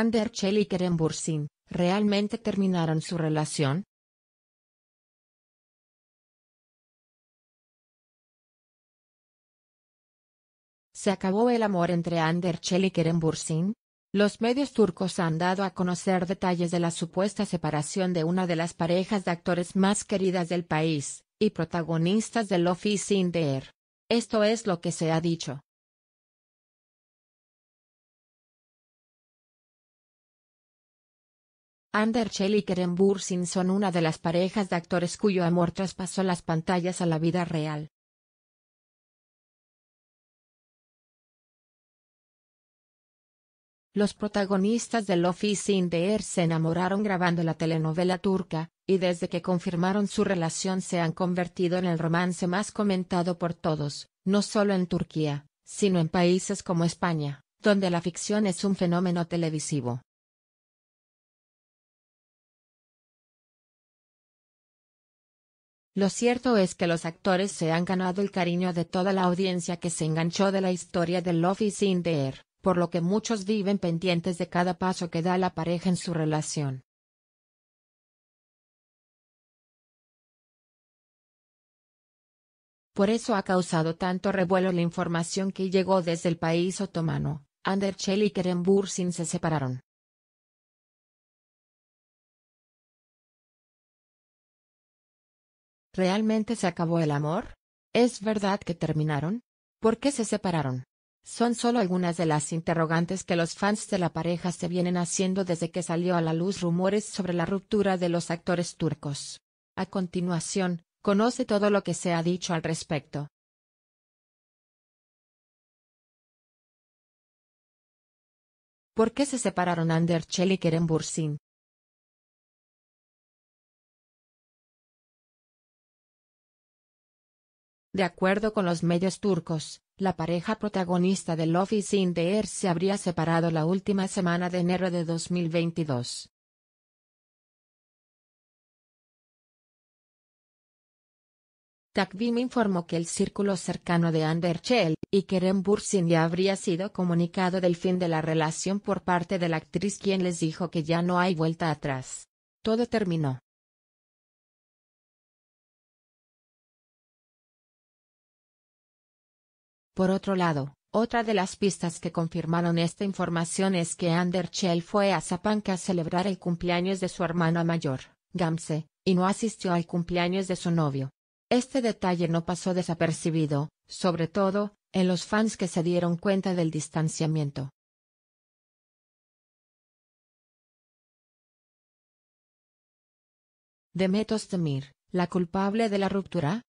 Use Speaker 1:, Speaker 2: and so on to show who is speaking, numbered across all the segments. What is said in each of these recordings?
Speaker 1: Ander y Kerem Bursin, ¿realmente terminaron su relación? ¿Se acabó
Speaker 2: el amor entre Ander y Kerem Bursin? Los medios turcos han dado a conocer detalles de la supuesta separación de una de las parejas de actores más queridas del país, y protagonistas del Office in the Air. Esto es lo que se ha dicho. Ander Shell y Keren Bursin son una de las parejas de actores cuyo amor traspasó las pantallas a la vida real. Los protagonistas Love is in the Air se enamoraron grabando la telenovela turca, y desde que confirmaron su relación se han convertido en el romance más comentado por todos, no solo en Turquía, sino en países como España, donde la ficción es un fenómeno televisivo. Lo cierto es que los actores se han ganado el cariño de toda la audiencia que se enganchó de la historia del Love is in the air, por lo que muchos viven pendientes de cada paso que da la pareja en su
Speaker 1: relación.
Speaker 2: Por eso ha causado tanto revuelo la información que llegó desde el país otomano, Ander y Kerem Bursin se separaron. ¿Realmente se acabó el amor? ¿Es verdad que terminaron? ¿Por qué se separaron? Son solo algunas de las interrogantes que los fans de la pareja se vienen haciendo desde que salió a la luz rumores sobre la ruptura de los actores turcos. A continuación, conoce todo lo que se ha dicho al respecto.
Speaker 1: ¿Por qué se separaron Ander Çelik y Kerem Bursin?
Speaker 2: De acuerdo con los medios turcos, la pareja protagonista de Love is in the Air se habría separado la última semana de enero de 2022. Takvim informó que el círculo cercano de Chell y Kerem Bursin ya habría sido comunicado del fin de la relación por parte de la actriz quien les dijo que ya no hay vuelta atrás. Todo terminó. Por otro lado, otra de las pistas que confirmaron esta información es que Ander fue a Zapanca a celebrar el cumpleaños de su hermana mayor, Gamse, y no asistió al cumpleaños de su novio. Este detalle no pasó desapercibido, sobre todo, en los fans que se dieron cuenta del distanciamiento.
Speaker 1: Demetos Demir, la culpable de la ruptura,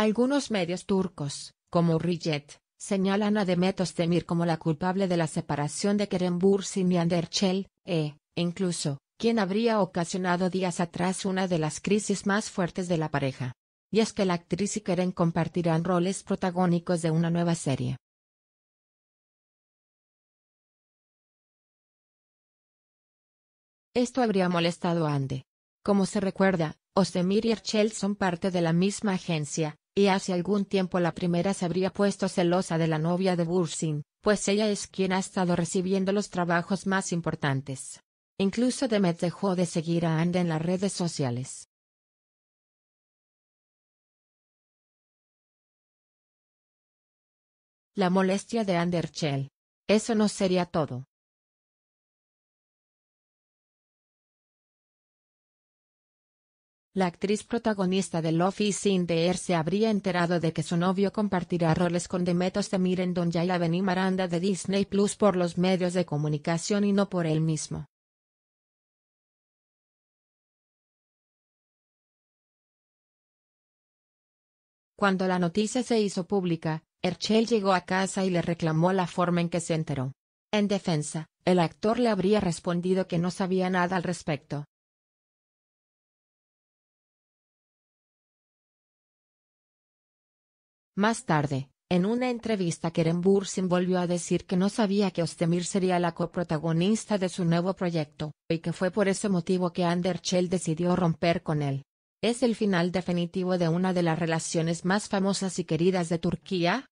Speaker 2: Algunos medios turcos, como Riget, señalan a Demet Özdemir como la culpable de la separación de Bürsin y Erchell, e, incluso, quien habría ocasionado días atrás una de las crisis más fuertes de la pareja. Y es que la actriz y Keren compartirán roles protagónicos de una nueva serie. Esto habría molestado a Ande. Como se recuerda, Ostemir y Erchel son parte de la misma agencia, y hace algún tiempo la primera se habría puesto celosa de la novia de Bursin, pues ella es quien ha estado recibiendo los trabajos más importantes. Incluso Demet dejó de seguir a Anda en las redes sociales.
Speaker 1: La molestia de Anderchel. Eso no sería todo.
Speaker 2: La actriz protagonista de Love is in the Air se habría enterado de que su novio compartirá roles con Demetos de Miren Don y Beni Maranda de Disney Plus por los medios de comunicación y no por él mismo. Cuando la noticia se hizo pública, Herschel llegó a casa y le reclamó la forma en que se enteró. En defensa, el actor le habría respondido que no sabía nada al respecto. Más tarde, en una entrevista Kerem Bursin volvió a decir que no sabía que Ostemir sería la coprotagonista de su nuevo proyecto, y que fue por ese motivo que Ander decidió romper con él. Es el final definitivo de una de las relaciones más famosas y queridas de Turquía,